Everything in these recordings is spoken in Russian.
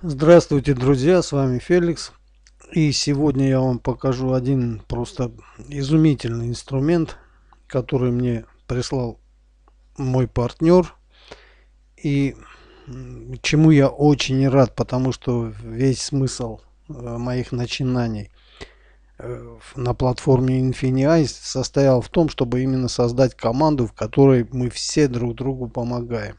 Здравствуйте, друзья! С вами Феликс. И сегодня я вам покажу один просто изумительный инструмент, который мне прислал мой партнер. И чему я очень рад, потому что весь смысл э, моих начинаний э, на платформе InfiniEye состоял в том, чтобы именно создать команду, в которой мы все друг другу помогаем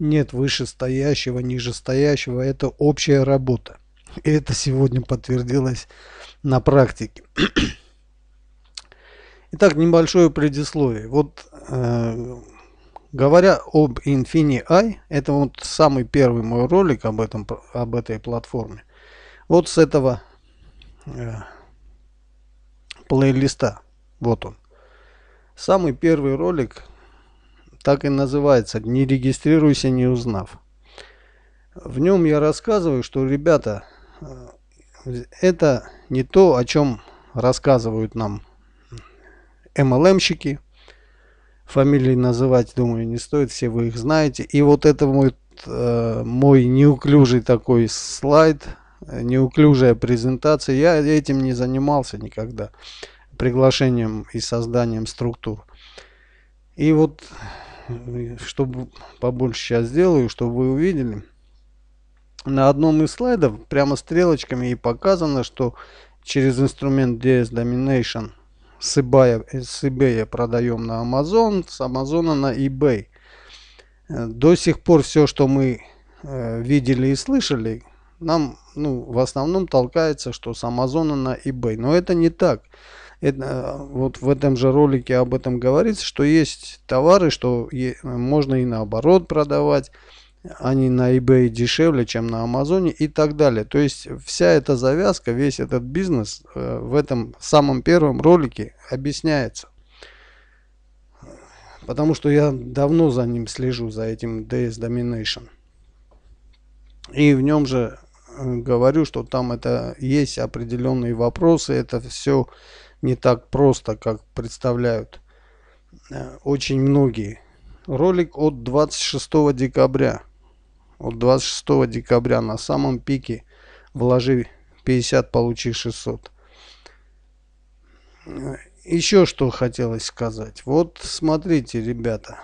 нет вышестоящего, нижестоящего, это общая работа. И это сегодня подтвердилось на практике. Итак, небольшое предисловие. Вот э, говоря об Infini i, это вот самый первый мой ролик об, этом, об этой платформе. Вот с этого э, плейлиста. Вот он. Самый первый ролик так и называется «Не регистрируйся, не узнав». В нем я рассказываю, что, ребята, э, это не то, о чем рассказывают нам MLM-щики. Фамилии называть, думаю, не стоит, все вы их знаете. И вот это мой, э, мой неуклюжий такой слайд, неуклюжая презентация. Я этим не занимался никогда, приглашением и созданием структур. И вот чтобы побольше сейчас сделаю, чтобы вы увидели. На одном из слайдов прямо стрелочками и показано, что через инструмент DS Domination с eBay, с eBay продаем на Amazon, с Amazon на eBay. До сих пор все, что мы э, видели и слышали, нам ну, в основном толкается, что с Амазона на eBay. Но это не так это, вот в этом же ролике об этом говорится, что есть товары, что е, можно и наоборот продавать, они на eBay дешевле, чем на Амазоне и так далее. То есть вся эта завязка, весь этот бизнес э, в этом самом первом ролике объясняется. Потому что я давно за ним слежу, за этим DS Domination. И в нем же э, говорю, что там это есть определенные вопросы, это все не так просто, как представляют э, очень многие. Ролик от 26 декабря. От 26 декабря на самом пике вложи 50, получи 600. Э, еще что хотелось сказать. Вот смотрите, ребята.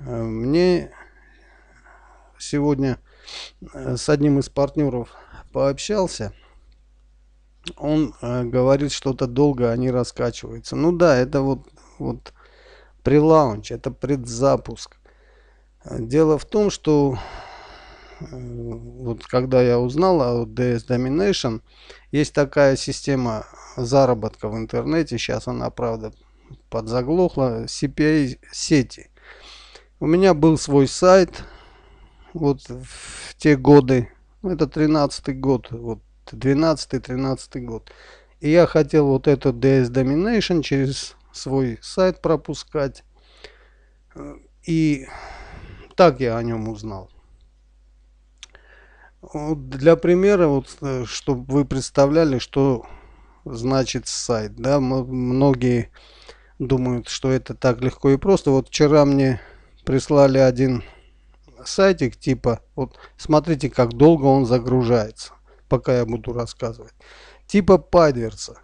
Э, мне сегодня с одним из партнеров пообщался он э, говорит что-то долго, они раскачиваются. Ну да, это вот, вот прелаунч, это предзапуск. Дело в том, что э, вот когда я узнал о DS Domination, есть такая система заработка в интернете, сейчас она, правда, подзаглохла, CPA сети. У меня был свой сайт, вот в те годы, это 13 год, вот 12-13 год. И я хотел вот этот DS Domination через свой сайт пропускать. И так я о нем узнал. Вот для примера, вот, э, чтобы вы представляли, что значит сайт. Да? Многие думают, что это так легко и просто. Вот вчера мне прислали один сайтик типа, вот смотрите, как долго он загружается пока я буду рассказывать. Типа Падверса.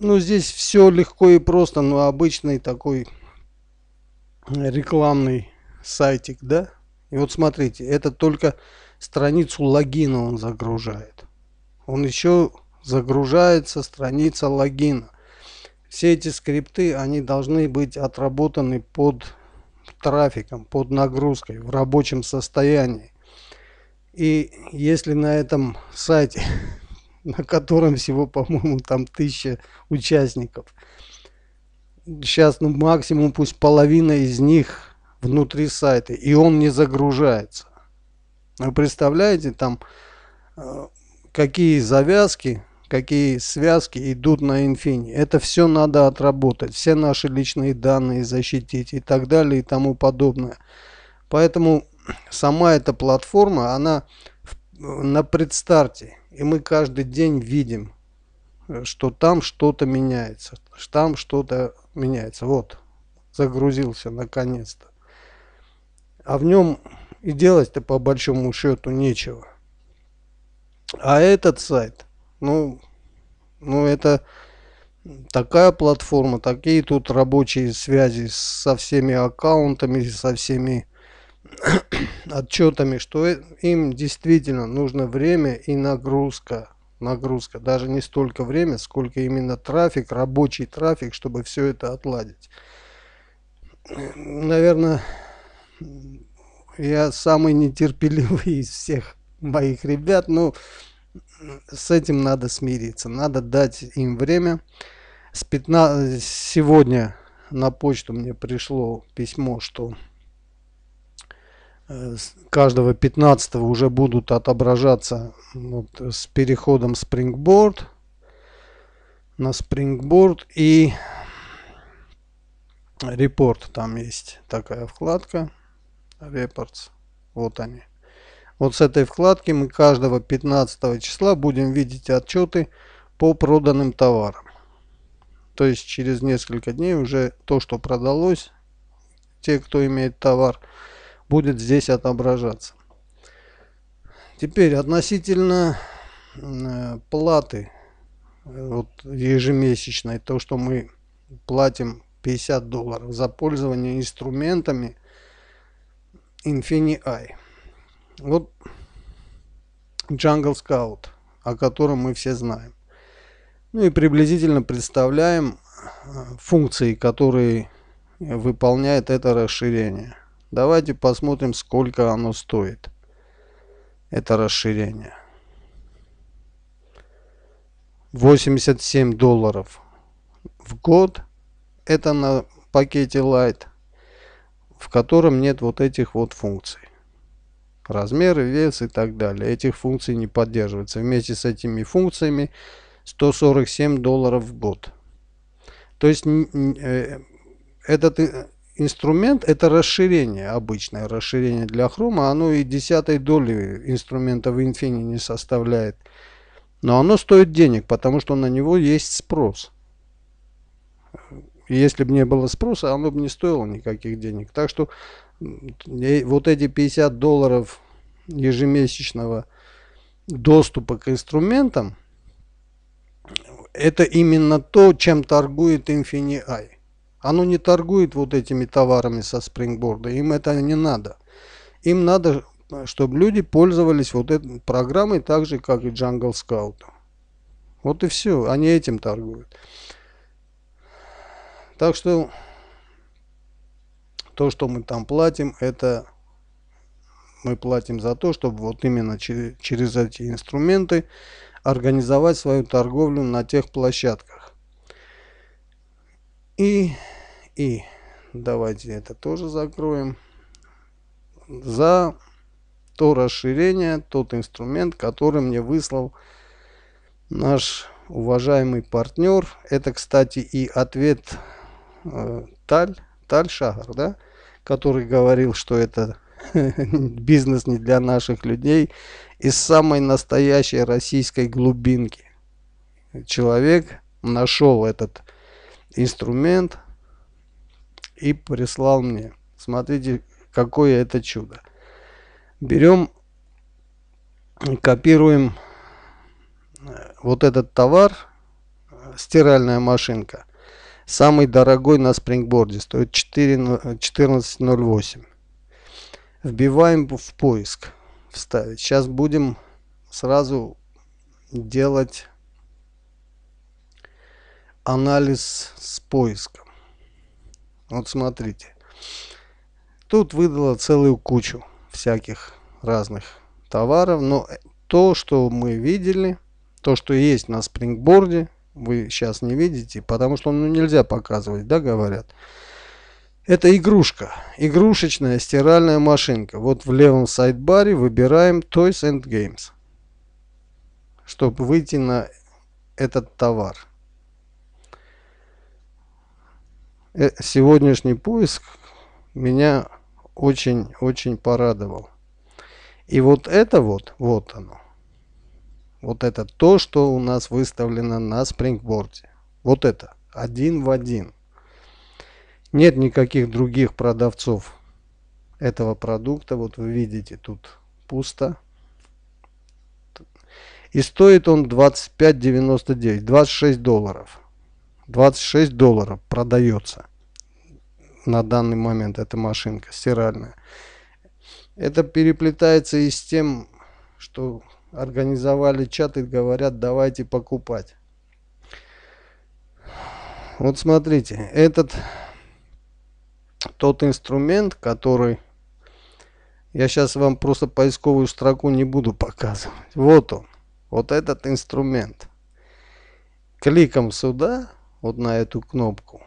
Ну, здесь все легко и просто, но обычный такой рекламный сайтик, да? И вот смотрите, это только страницу логина он загружает. Он еще загружается страница логина. Все эти скрипты, они должны быть отработаны под трафиком, под нагрузкой, в рабочем состоянии. И если на этом сайте, на котором всего, по-моему, там тысяча участников, сейчас ну, максимум пусть половина из них внутри сайта, и он не загружается. Вы представляете, там э, какие завязки, какие связки идут на инфини. Это все надо отработать, все наши личные данные защитить и так далее и тому подобное. Поэтому сама эта платформа, она на предстарте. И мы каждый день видим, э, что там что-то меняется. Что там что-то меняется. Вот, загрузился наконец-то. А в нем и делать-то по большому счету нечего. А этот сайт, ну, ну это такая платформа, такие тут рабочие связи со всеми аккаунтами, со всеми отчетами, что им действительно нужно время и нагрузка. Нагрузка. Даже не столько время, сколько именно трафик, рабочий трафик, чтобы все это отладить. Наверное, я самый нетерпеливый из всех моих ребят, но с этим надо смириться. Надо дать им время. С 15... Сегодня на почту мне пришло письмо, что Э, каждого 15 уже будут отображаться вот с переходом Springboard на Springboard и Report. Там есть такая вкладка Reports. Вот они. Вот с этой вкладки мы каждого 15 числа будем видеть отчеты по проданным товарам. То есть через несколько дней уже то, что продалось, те, кто имеет товар, будет здесь отображаться. Теперь относительно э, платы э, вот, ежемесячной, то, что мы платим 50 долларов за пользование инструментами InfiniEye. Вот Jungle Scout, о котором мы все знаем. Ну и приблизительно представляем э, функции, которые выполняет это расширение. Давайте посмотрим, сколько оно стоит. Это расширение. 87 долларов в год. Это на пакете Light, в котором нет вот этих вот функций. Размеры, вес и так далее. Этих функций не поддерживается. Вместе с этими функциями 147 долларов в год. То есть э, этот э, инструмент это расширение, обычное расширение для хрома, оно и десятой доли инструмента в Infini не составляет. Но оно стоит денег, потому что на него есть спрос. Если бы не было спроса, оно бы не стоило никаких денег. Так что вот эти 50 долларов ежемесячного доступа к инструментам, это именно то, чем торгует Infini-i. Оно не торгует вот этими товарами со спрингборда, им это не надо. Им надо, чтобы люди пользовались вот этой программой так же, как и Jungle Scout. Вот и все, они этим торгуют. Так что то, что мы там платим, это мы платим за то, чтобы вот именно через, через эти инструменты организовать свою торговлю на тех площадках. И, и давайте это тоже закроем. За то расширение, тот инструмент, который мне выслал наш уважаемый партнер. Это, кстати, и ответ э, Таль, Таль Шагар, да, который говорил, что это бизнес не для наших людей, из самой настоящей российской глубинки. Человек нашел этот инструмент и прислал мне. Смотрите, какое это чудо. Берем, копируем э, вот этот товар, э, стиральная машинка. Самый дорогой на спрингборде, стоит 14.08. Э, Вбиваем в поиск, вставить. Сейчас будем сразу делать анализ с поиском. Вот смотрите. Тут выдала целую кучу всяких разных товаров, но то, что мы видели, то, что есть на спрингборде, вы сейчас не видите, потому что ну, нельзя показывать, да, говорят. Это игрушка, игрушечная стиральная машинка. Вот в левом сайдбаре выбираем Toys and Games, чтобы выйти на этот товар. Э, сегодняшний поиск меня очень-очень порадовал. И вот это вот, вот оно. Вот это то, что у нас выставлено на спрингборде. Вот это. Один в один. Нет никаких других продавцов этого продукта. Вот вы видите, тут пусто. И стоит он 25.99, 26 долларов. 26 долларов продается на данный момент эта машинка стиральная. Это переплетается и с тем, что организовали чат и говорят, давайте покупать. Вот смотрите, этот тот инструмент, который я сейчас вам просто поисковую строку не буду показывать. Вот он, вот этот инструмент. Кликом сюда вот на эту кнопку.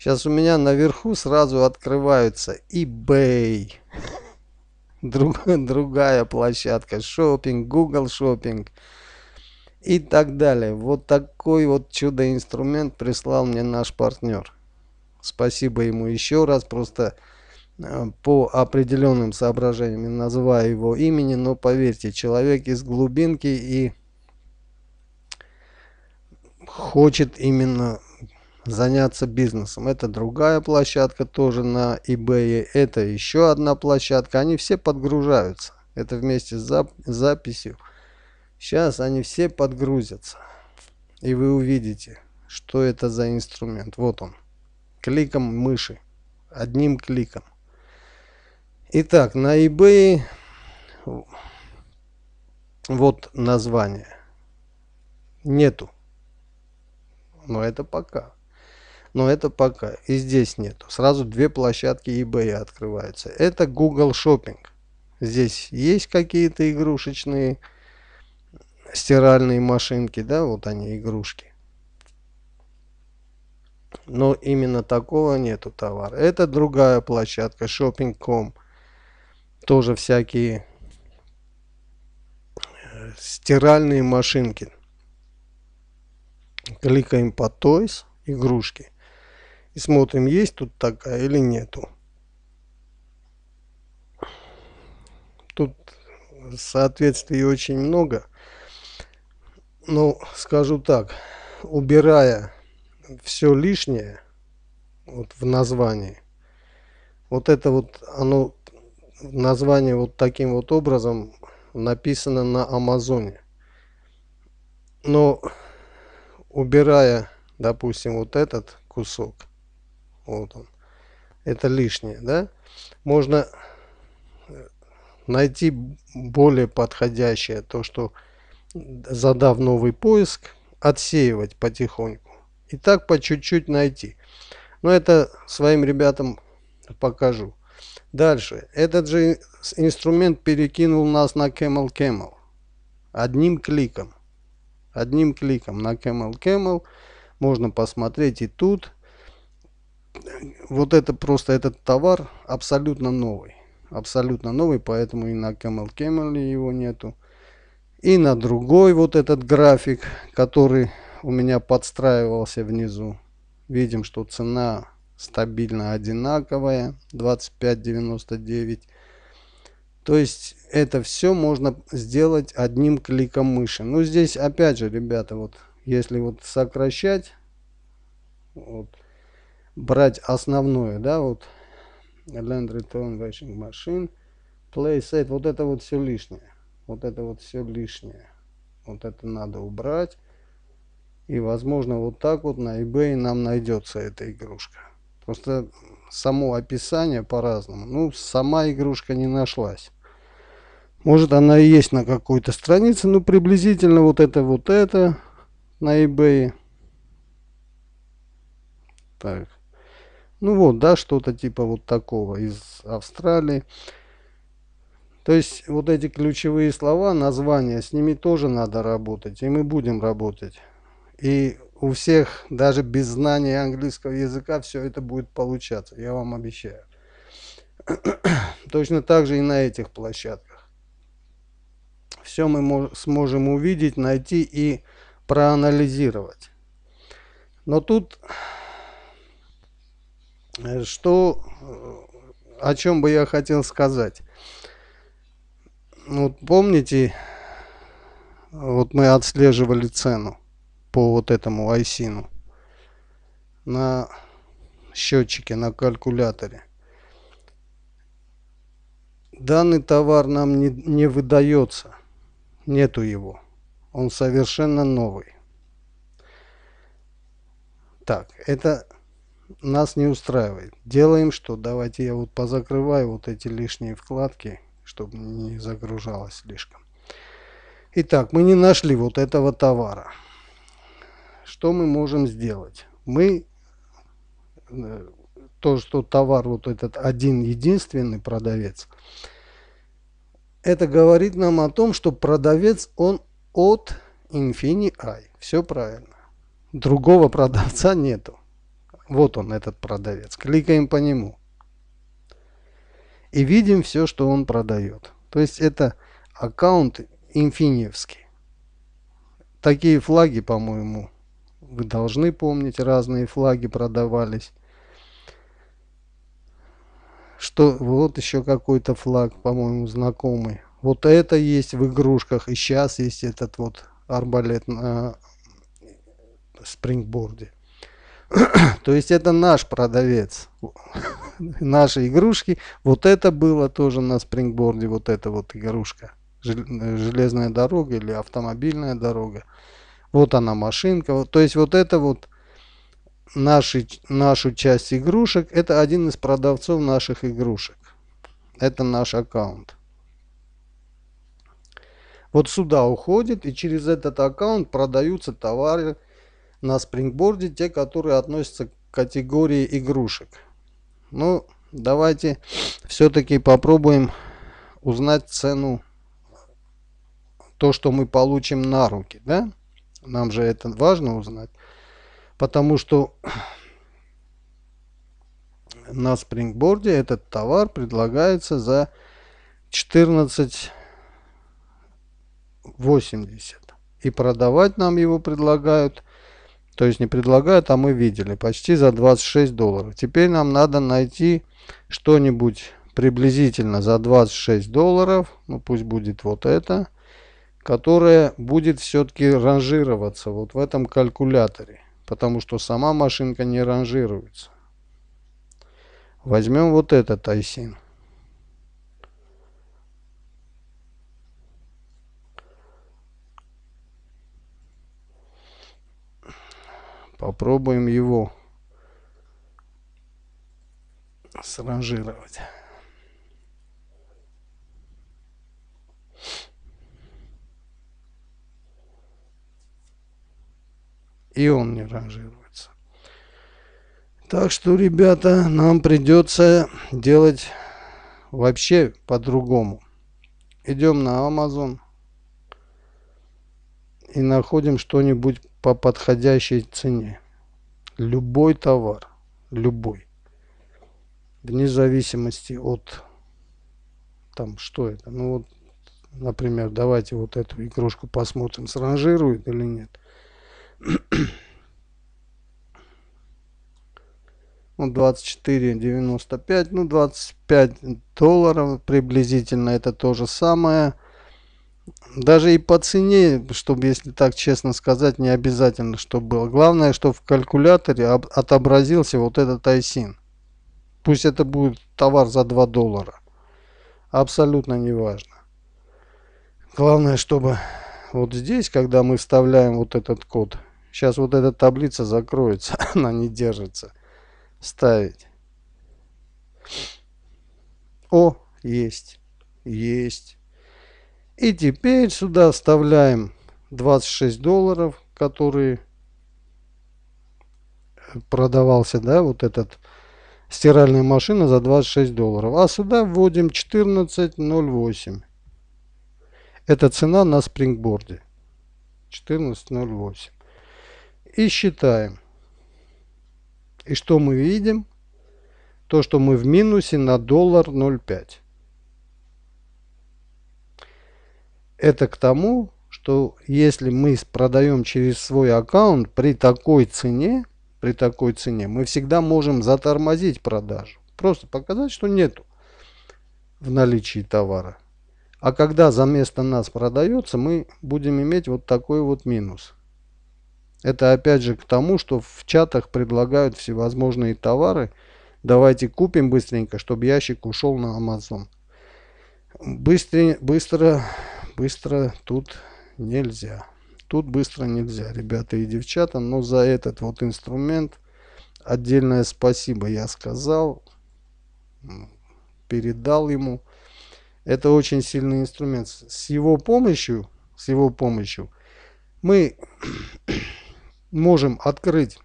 Сейчас у меня наверху сразу открываются eBay, друг, другая площадка, шопинг, Google шопинг и так далее. Вот такой вот чудо-инструмент прислал мне наш партнер. Спасибо ему еще раз, просто э, по определенным соображениям называю его имени, но поверьте, человек из глубинки и хочет именно заняться бизнесом. Это другая площадка тоже на eBay. Это еще одна площадка. Они все подгружаются. Это вместе с зап записью. Сейчас они все подгрузятся. И вы увидите, что это за инструмент. Вот он. Кликом мыши. Одним кликом. Итак, на eBay вот название. Нету но это пока. Но это пока. И здесь нету. Сразу две площадки eBay открываются. Это Google Shopping. Здесь есть какие-то игрушечные стиральные машинки, да, вот они игрушки. Но именно такого нету товара. Это другая площадка, shopping.com. Тоже всякие э, стиральные машинки. Кликаем по Toys, игрушки. И смотрим, есть тут такая или нету. Тут соответствий очень много. но ну, скажу так, убирая все лишнее вот в названии, вот это вот оно название вот таким вот образом написано на Амазоне. Но убирая, допустим, вот этот кусок, вот он, это лишнее, да, можно э, найти более подходящее, то, что задав новый поиск, отсеивать потихоньку. И так по чуть-чуть найти. Но это своим ребятам покажу. Дальше. Этот же инструмент перекинул нас на Camel Camel. Одним кликом. Одним кликом на Camel Camel можно посмотреть и тут. Вот это просто этот товар абсолютно новый. Абсолютно новый, поэтому и на Camel Camel его нету. И на другой вот этот график, который у меня подстраивался внизу. Видим, что цена стабильно одинаковая 25.99 то есть это все можно сделать одним кликом мыши. Ну здесь опять же, ребята, вот если вот сокращать, вот, брать основное, да, вот Land Return Washing Machine, Playset, вот это вот все лишнее. Вот это вот все лишнее. Вот это надо убрать. И возможно вот так вот на eBay нам найдется эта игрушка. Просто само описание по-разному. Ну, сама игрушка не нашлась. Может она и есть на какой-то странице, но ну, приблизительно вот это, вот это на eBay. Так. Ну вот, да, что-то типа вот такого из Австралии. То есть вот эти ключевые слова, названия, с ними тоже надо работать. И мы будем работать. И у всех, даже без знания английского языка, все это будет получаться. Я вам обещаю. Точно так же и на этих площадках все мы сможем увидеть, найти и проанализировать. Но тут, э, что, э, о чем бы я хотел сказать. Вот помните, вот мы отслеживали цену по вот этому айсину на счетчике, на калькуляторе. Данный товар нам не, не выдается. Нету его. Он совершенно новый. Так, это нас не устраивает. Делаем что? Давайте я вот позакрываю вот эти лишние вкладки, чтобы не загружалось слишком. Итак, мы не нашли вот этого товара. Что мы можем сделать? Мы э, то, что товар вот этот один единственный продавец – это говорит нам о том, что продавец он от Infini-i. Все правильно. Другого продавца нету. Вот он, этот продавец. Кликаем по нему. И видим все, что он продает. То есть это аккаунт инфиневский. Такие флаги, по-моему, вы должны помнить. Разные флаги продавались. Что, вот еще какой-то флаг, по-моему, знакомый. Вот это есть в игрушках. И сейчас есть этот вот арбалет на э, спрингборде. То есть это наш продавец. Наши игрушки. Вот это было тоже на спрингборде. Вот эта вот игрушка. Э, железная дорога или автомобильная дорога. Вот она машинка. То есть вот это вот наши, нашу часть игрушек. Это один из продавцов наших игрушек. Это наш аккаунт. Вот сюда уходит и через этот аккаунт продаются товары на спрингборде, те, которые относятся к категории игрушек. Ну, давайте все-таки попробуем узнать цену, то, что мы получим на руки, да? Нам же это важно узнать потому что на спрингборде этот товар предлагается за 14,80 и продавать нам его предлагают то есть не предлагают а мы видели почти за 26 долларов теперь нам надо найти что-нибудь приблизительно за 26 долларов ну пусть будет вот это которое будет все-таки ранжироваться вот в этом калькуляторе потому что сама машинка не ранжируется. Возьмем вот этот айсин. Попробуем его сранжировать. и он не ранжируется. Так что, ребята, нам придется делать вообще по-другому. Идем на Amazon и находим что-нибудь по подходящей цене. Любой товар, любой. Вне зависимости от там что это. Ну вот, например, давайте вот эту игрушку посмотрим, сранжирует или нет. ну, 24,95, ну 25 долларов приблизительно это то же самое. Даже и по цене, чтобы, если так честно сказать, не обязательно, чтобы было. Главное, чтобы в калькуляторе отобразился вот этот айсин. Пусть это будет товар за 2 доллара. Абсолютно не важно. Главное, чтобы вот здесь, когда мы вставляем вот этот код, Сейчас вот эта таблица закроется, она не держится. Ставить. О, есть, есть. И теперь сюда вставляем 26 долларов, которые э, продавался, да, вот этот стиральная машина за 26 долларов. А сюда вводим 14.08. Это цена на спрингборде. 14.08 и считаем. И что мы видим? То, что мы в минусе на доллар 0,5. Это к тому, что если мы продаем через свой аккаунт при такой цене, при такой цене, мы всегда можем затормозить продажу. Просто показать, что нету в наличии товара. А когда за место нас продается, мы будем иметь вот такой вот минус. Это опять же к тому, что в чатах предлагают всевозможные товары. Давайте купим быстренько, чтобы ящик ушел на Amazon. Быстро, быстро, быстро тут нельзя. Тут быстро нельзя, ребята и девчата. Но за этот вот инструмент отдельное спасибо я сказал. Передал ему. Это очень сильный инструмент. С его помощью, с его помощью мы можем открыть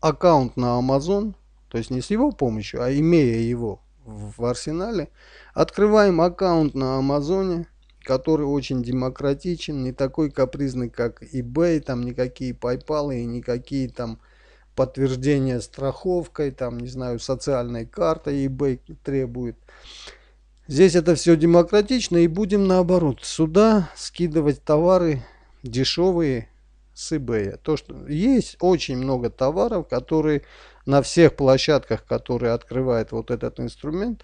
аккаунт на Amazon, то есть не с его помощью, а имея его в арсенале, открываем аккаунт на Амазоне, который очень демократичен, не такой капризный, как eBay, там никакие PayPal и никакие там подтверждения страховкой, там, не знаю, социальной картой eBay требует. Здесь это все демократично и будем наоборот сюда скидывать товары дешевые, с eBay. То, что есть очень много товаров, которые на всех площадках, которые открывает вот этот инструмент,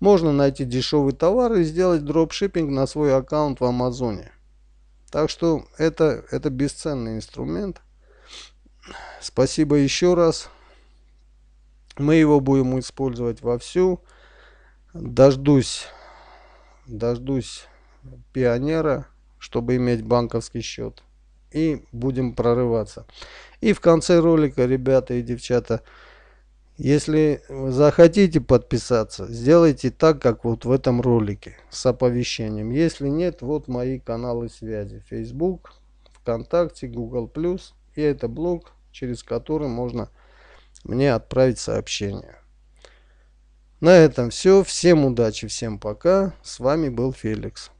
можно найти дешевый товар и сделать дропшиппинг на свой аккаунт в Амазоне. Так что это, это бесценный инструмент. Спасибо еще раз. Мы его будем использовать вовсю. Дождусь, дождусь пионера, чтобы иметь банковский счет и будем прорываться. И в конце ролика, ребята и девчата, если захотите подписаться, сделайте так, как вот в этом ролике с оповещением. Если нет, вот мои каналы связи. Facebook, ВКонтакте, Google+. И это блог, через который можно мне отправить сообщение. На этом все. Всем удачи, всем пока. С вами был Феликс.